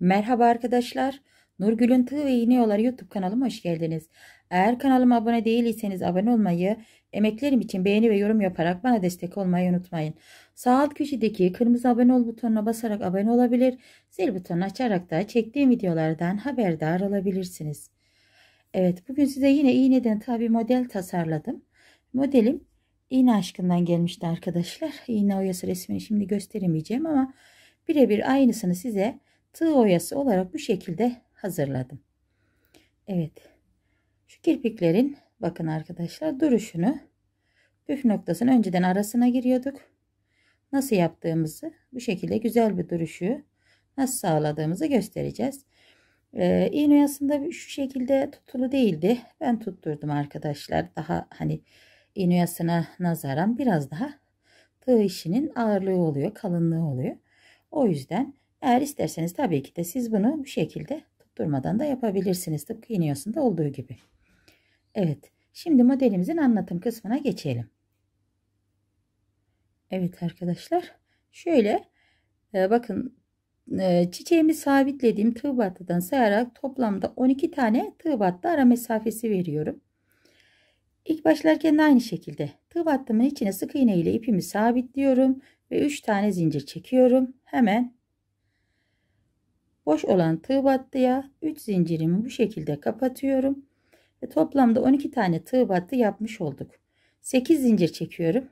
Merhaba arkadaşlar. Nurgül'ün Tığ ve İğne Yolları YouTube kanalıma hoş geldiniz. Eğer kanalıma abone değilseniz abone olmayı, emeklerim için beğeni ve yorum yaparak bana destek olmayı unutmayın. Sağ alt köşedeki kırmızı abone ol butonuna basarak abone olabilir, zil butonunu açarak da çektiğim videolardan haberdar olabilirsiniz. Evet bugün size yine iğneden tabi model tasarladım. Modelim iğne aşkından gelmişti arkadaşlar. İğne oyası resmini şimdi gösteremeyeceğim ama birebir aynısını size tığ oyası olarak bu şekilde hazırladım. Evet. Şu kirpiklerin bakın arkadaşlar duruşunu püf noktasını önceden arasına giriyorduk. Nasıl yaptığımızı bu şekilde güzel bir duruşu nasıl sağladığımızı göstereceğiz. Ee, iğne oyasında şu şekilde tutulu değildi. Ben tutturdum arkadaşlar. Daha hani iğne oyasına nazaran biraz daha tığ işinin ağırlığı oluyor, kalınlığı oluyor. O yüzden eğer isterseniz tabii ki de siz bunu bu şekilde tutturmadan da yapabilirsiniz. Tıpkı iğniyorsun'da olduğu gibi. Evet. Şimdi modelimizin anlatım kısmına geçelim. Evet arkadaşlar. Şöyle e, bakın e, çiçeğimi sabitlediğim tığ battıdan sayarak toplamda 12 tane tığ battı ara mesafesi veriyorum. İlk başlarken de aynı şekilde tığ battımın içine sık iğne ile ipimi sabitliyorum ve 3 tane zincir çekiyorum. Hemen Boş olan tığ battıya 3 zincirimi bu şekilde kapatıyorum. Ve toplamda 12 tane tığ battı yapmış olduk. 8 zincir çekiyorum.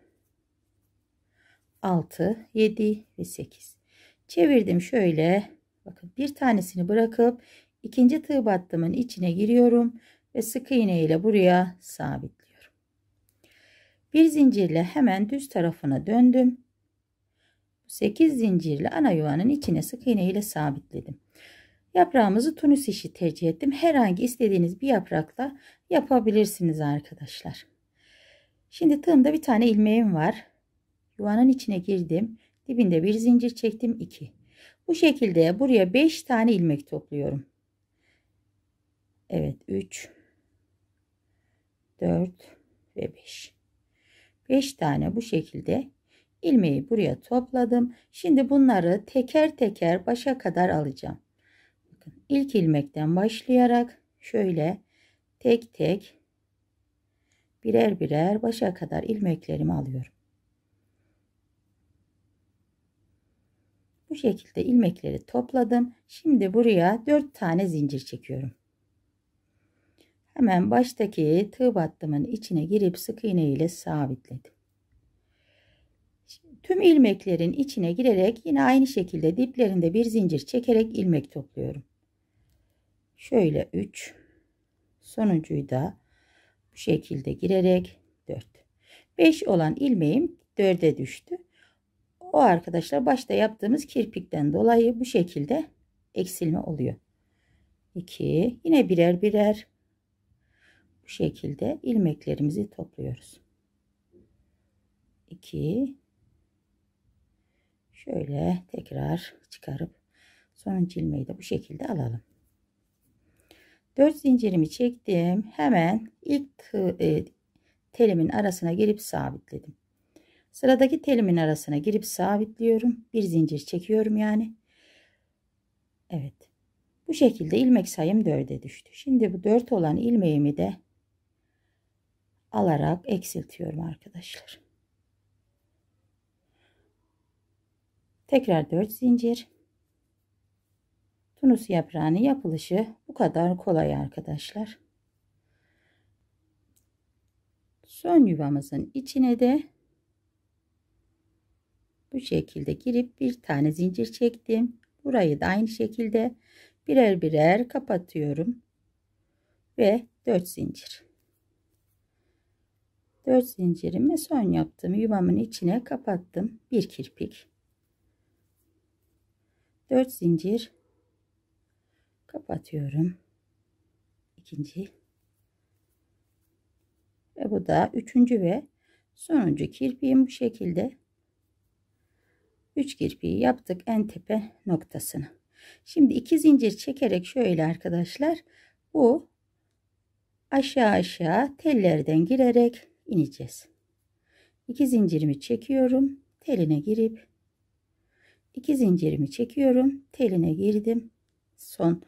6, 7 ve 8. Çevirdim şöyle. Bakın bir tanesini bırakıp ikinci tığ battımın içine giriyorum ve sık iğne ile buraya sabitliyorum. Bir zincirle hemen düz tarafına döndüm. 8 zincirli ana yuvanın içine sık iğne ile sabitledim. Yaprağımızı tunus işi tercih ettim. Herhangi istediğiniz bir yaprakla yapabilirsiniz arkadaşlar. Şimdi tığımda bir tane ilmeğim var. Yuvanın içine girdim. Dibinde bir zincir çektim 2. Bu şekilde buraya 5 tane ilmek topluyorum. Evet 3 4 ve 5. 5 tane bu şekilde ilmeği buraya topladım. Şimdi bunları teker teker başa kadar alacağım. Bakın ilk ilmekten başlayarak şöyle tek tek birer birer başa kadar ilmeklerimi alıyorum. Bu şekilde ilmekleri topladım. Şimdi buraya 4 tane zincir çekiyorum. Hemen baştaki tığ battımın içine girip sık iğne ile sabitledim. Tüm ilmeklerin içine girerek yine aynı şekilde diplerinde bir zincir çekerek ilmek topluyorum. Şöyle 3 sonuncuyu da bu şekilde girerek 4. 5 olan ilmeğim 4'e düştü. O arkadaşlar başta yaptığımız kirpikten dolayı bu şekilde eksilme oluyor. 2 yine birer birer bu şekilde ilmeklerimizi topluyoruz. 2 Şöyle tekrar çıkarıp sonuncu ilmeği de bu şekilde alalım. 4 zincirimi çektim. Hemen ilk e, telimin arasına girip sabitledim. Sıradaki telimin arasına girip sabitliyorum. Bir zincir çekiyorum yani. Evet. Bu şekilde ilmek sayım 4'e düştü. Şimdi bu 4 olan ilmeğimi de alarak eksiltiyorum arkadaşlar. Tekrar 4 zincir. Tunus yaprağının yapılışı bu kadar kolay arkadaşlar. Son yuvamızın içine de bu şekilde girip bir tane zincir çektim. Burayı da aynı şekilde birer birer kapatıyorum. Ve 4 zincir. 4 zincirimi son yaptığım yuvamın içine kapattım. Bir kirpik. 4 zincir kapatıyorum. İkinci. Ve bu da üçüncü ve sonuncu kirpiğim bu şekilde. 3 kirpiği yaptık en tepe noktasını. Şimdi iki zincir çekerek şöyle arkadaşlar bu aşağı aşağı tellerden girerek ineceğiz. İki zincirimi çekiyorum. Teline girip 2 zincirimi çekiyorum teline girdim son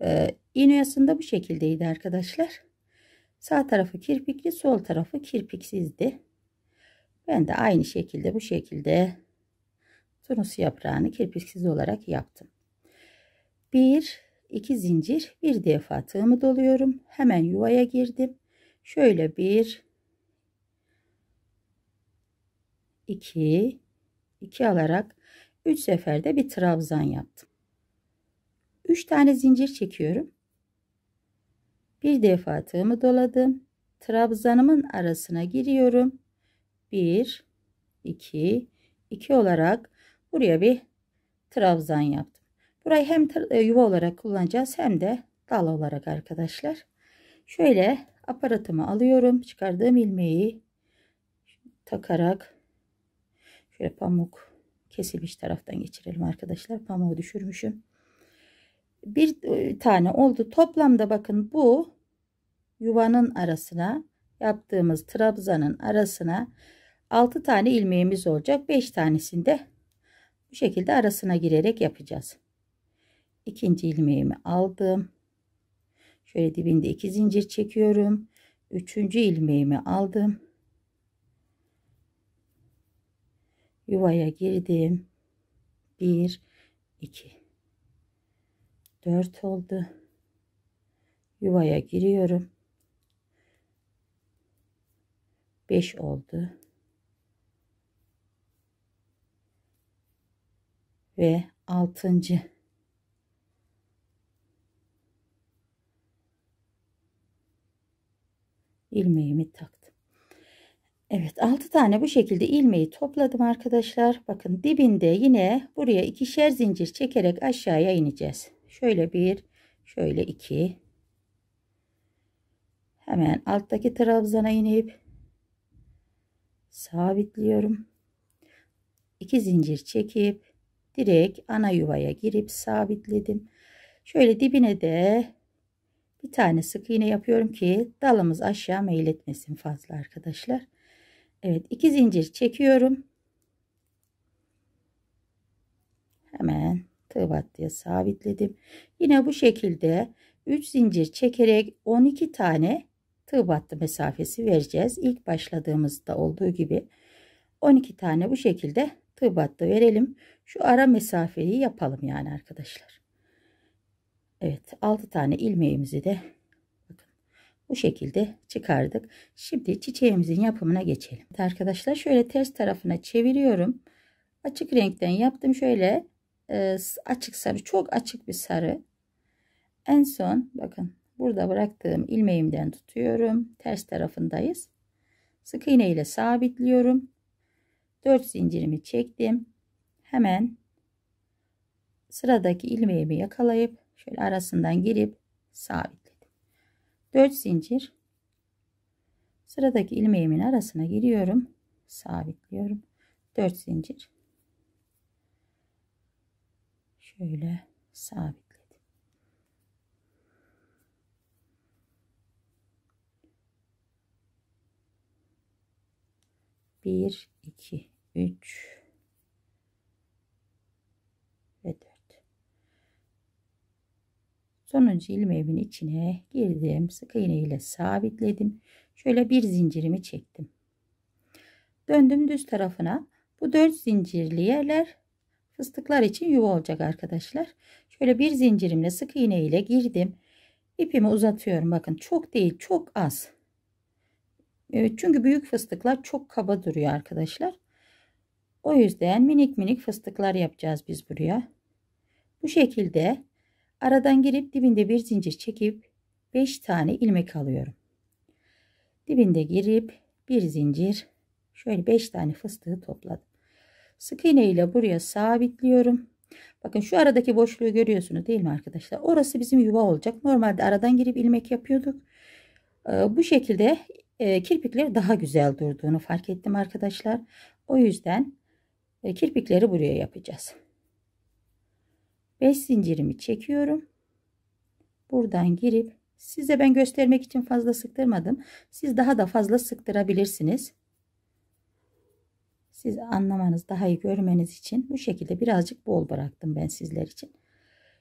e, ee, iğneyasında bu şekildeydi arkadaşlar sağ tarafı kirpikli sol tarafı kirpiksizdi ben de aynı şekilde bu şekilde tunus yaprağını kirpiksiz olarak yaptım Bir, iki zincir bir defa tığımı doluyorum hemen yuvaya girdim şöyle bir iki, iki alarak 3 seferde bir trabzan yaptım. 3 tane zincir çekiyorum. Bir defa tığımı doladım. Trabzanımın arasına giriyorum. 1 2 2 olarak buraya bir trabzan yaptım. Burayı hem e, yuva olarak kullanacağız hem de dal olarak arkadaşlar. Şöyle aparatımı alıyorum. Çıkardığım ilmeği takarak şöyle pamuk kesilmiş taraftan geçirelim arkadaşlar. Pamuğu düşürmüşüm. Bir e, tane oldu. Toplamda bakın bu yuvanın arasına yaptığımız trabzanın arasına 6 tane ilmeğimiz olacak. 5 tanesinde bu şekilde arasına girerek yapacağız. İkinci ilmeğimi aldım. Şöyle dibinde 2 zincir çekiyorum. Üçüncü ilmeğimi aldım. yuvaya girdim. 1 2 4 oldu. Yuvaya giriyorum. 5 oldu. Ve 6. ilmeğimi taktım. Evet 6 tane bu şekilde ilmeği topladım arkadaşlar. Bakın dibinde yine buraya ikişer zincir çekerek aşağıya ineceğiz. Şöyle bir şöyle iki. Hemen alttaki trabzana inip sabitliyorum. İki zincir çekip direkt ana yuvaya girip sabitledim. Şöyle dibine de bir tane sık iğne yapıyorum ki dalımız aşağı meyletmesin fazla arkadaşlar. Evet iki zincir çekiyorum. Hemen tıvattıya sabitledim. Yine bu şekilde 3 zincir çekerek 12 tane tıvattı mesafesi vereceğiz. İlk başladığımızda olduğu gibi 12 tane bu şekilde tıvattı verelim. Şu ara mesafeyi yapalım yani arkadaşlar. Evet 6 tane ilmeğimizi de bu şekilde çıkardık. Şimdi çiçeğimizin yapımına geçelim. Arkadaşlar şöyle ters tarafına çeviriyorum. Açık renkten yaptım. Şöyle e, açık sarı. Çok açık bir sarı. En son bakın burada bıraktığım ilmeğimden tutuyorum. Ters tarafındayız. Sık iğne ile sabitliyorum. 4 zincirimi çektim. Hemen sıradaki ilmeğimi yakalayıp şöyle arasından girip sabit. 4 zincir sıradaki ilmeğimin arasına giriyorum sabitliyorum 4 zincir şöyle sabitledim bir iki üç Sonuncu ilmeğimin içine girdim. Sık iğne ile sabitledim. Şöyle bir zincirimi çektim. Döndüm düz tarafına. Bu dört zincirli yerler fıstıklar için yuva olacak arkadaşlar. Şöyle bir zincirimle sık iğne ile girdim. İpimi uzatıyorum. Bakın çok değil çok az. E, çünkü büyük fıstıklar çok kaba duruyor arkadaşlar. O yüzden minik minik fıstıklar yapacağız biz buraya. Bu şekilde Aradan girip dibinde bir zincir çekip 5 tane ilmek alıyorum. Dibinde girip bir zincir şöyle 5 tane fıstığı topladım. Sık iğne ile buraya sabitliyorum. Bakın şu aradaki boşluğu görüyorsunuz değil mi arkadaşlar? Orası bizim yuva olacak. Normalde aradan girip ilmek yapıyorduk. Ee, bu şekilde e, kirpikleri daha güzel durduğunu fark ettim arkadaşlar. O yüzden e, kirpikleri buraya yapacağız. 5 zincirimi çekiyorum. Buradan girip size ben göstermek için fazla sıktırmadım. Siz daha da fazla sıktırabilirsiniz. Siz anlamanız daha iyi görmeniz için bu şekilde birazcık bol bıraktım ben sizler için.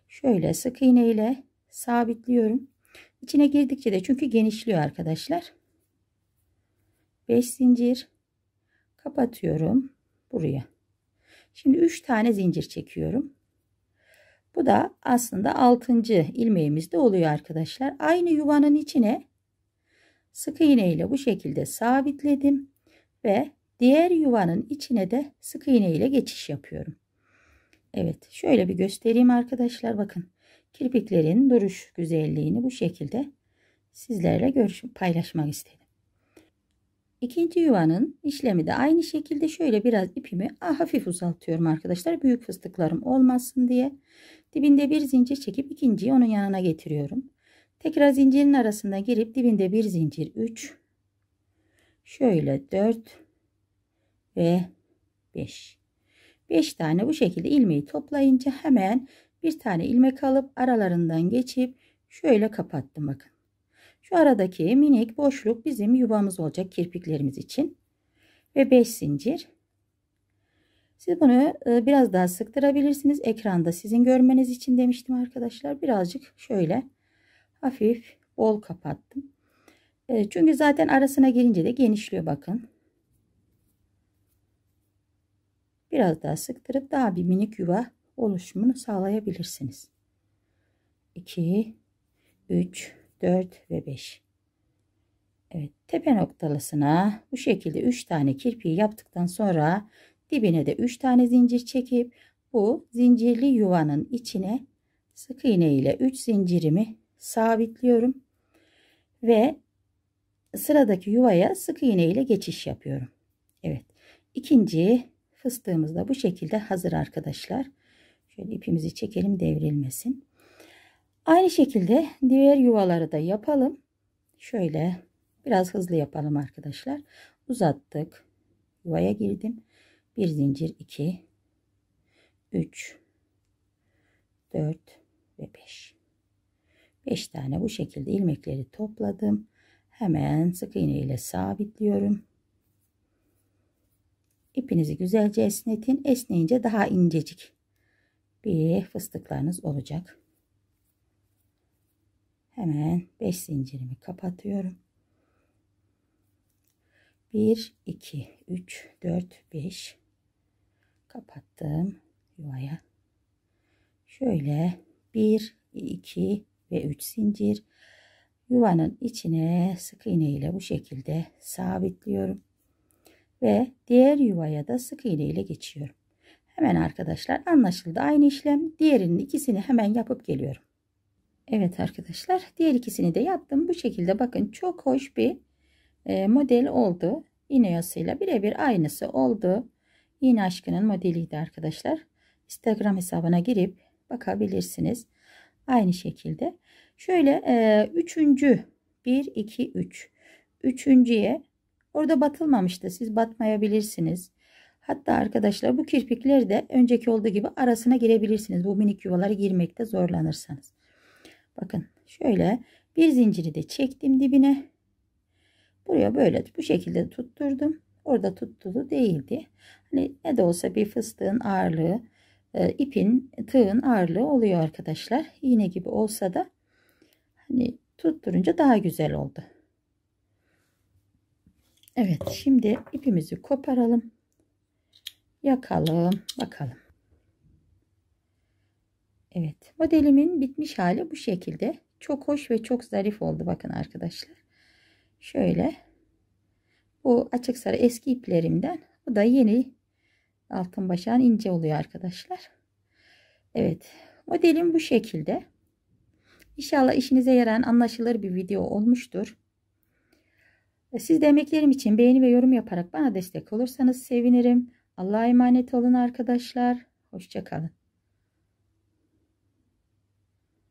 Şöyle sık iğne ile sabitliyorum. İçine girdikçe de çünkü genişliyor arkadaşlar. 5 zincir kapatıyorum buraya. Şimdi 3 tane zincir çekiyorum. Bu da aslında 6. ilmeğimizde oluyor arkadaşlar. Aynı yuvanın içine sık iğne ile bu şekilde sabitledim ve diğer yuvanın içine de sık iğne ile geçiş yapıyorum. Evet şöyle bir göstereyim arkadaşlar bakın kirpiklerin duruş güzelliğini bu şekilde sizlerle görüş paylaşmak istedim. İkinci yuvanın işlemi de aynı şekilde şöyle biraz ipimi hafif uzatıyorum arkadaşlar. Büyük fıstıklarım olmasın diye. Dibinde bir zincir çekip ikinciyi onun yanına getiriyorum. Tekrar zincirin arasında girip dibinde bir zincir 3. Şöyle 4 ve 5. 5 tane bu şekilde ilmeği toplayınca hemen bir tane ilmek alıp aralarından geçip şöyle kapattım bakın. Şu aradaki minik boşluk bizim yuvamız olacak kirpiklerimiz için. Ve 5 zincir. Siz bunu e, biraz daha sıktırabilirsiniz. Ekranda sizin görmeniz için demiştim arkadaşlar. Birazcık şöyle hafif bol kapattım. E, çünkü zaten arasına girince de genişliyor bakın. Biraz daha sıktırıp daha bir minik yuva oluşumunu sağlayabilirsiniz. 2 3 4 ve 5. Evet tepe noktalısına bu şekilde 3 tane kirpiği yaptıktan sonra dibine de 3 tane zincir çekip bu zincirli yuvanın içine sık iğne ile 3 zincirimi sabitliyorum ve sıradaki yuvaya sık iğne ile geçiş yapıyorum. Evet ikinci fıstığımız da bu şekilde hazır arkadaşlar. Şöyle ipimizi çekelim devrilmesin. Aynı şekilde diğer yuvaları da yapalım. Şöyle biraz hızlı yapalım arkadaşlar. Uzattık. Yuvaya girdim. Bir zincir iki, üç, dört ve beş. Beş tane bu şekilde ilmekleri topladım. Hemen sık iğne ile sabitliyorum. İpinizi güzelce esnetin. Esneyince daha incecik bir fıstıklarınız olacak hemen 5 zincirimi kapatıyorum 1 2 3 4 5 kapattım yuvaya şöyle 1 2 ve 3 zincir yuvanın içine sık iğne ile bu şekilde sabitliyorum ve diğer yuvaya da sık iğne ile geçiyorum hemen arkadaşlar anlaşıldı aynı işlem diğerinin ikisini hemen yapıp geliyorum Evet arkadaşlar diğer ikisini de yaptım. Bu şekilde bakın çok hoş bir e, model oldu. İğne yosuyla birebir aynısı oldu. İğne aşkının modeliydi arkadaşlar. Instagram hesabına girip bakabilirsiniz. Aynı şekilde. Şöyle e, üçüncü 1 2 3 üçüncüye orada batılmamıştı. Siz batmayabilirsiniz. Hatta arkadaşlar bu kirpikleri de önceki olduğu gibi arasına girebilirsiniz. Bu minik yuvaları girmekte zorlanırsanız. Bakın şöyle bir zinciri de çektim dibine. Buraya böyle bu şekilde tutturdum. Orada tuttulu değildi. Hani ne de olsa bir fıstığın ağırlığı, e, ipin, tığın ağırlığı oluyor arkadaşlar. İğne gibi olsa da hani tutturunca daha güzel oldu. Evet şimdi ipimizi koparalım. Yakalım bakalım. Evet modelimin bitmiş hali bu şekilde. Çok hoş ve çok zarif oldu bakın arkadaşlar. Şöyle bu açık sarı eski iplerimden bu da yeni altın başağın ince oluyor arkadaşlar. Evet modelim bu şekilde. İnşallah işinize yarayan anlaşılır bir video olmuştur. Siz de emeklerim için beğeni ve yorum yaparak bana destek olursanız sevinirim. Allah'a emanet olun arkadaşlar. Hoşçakalın.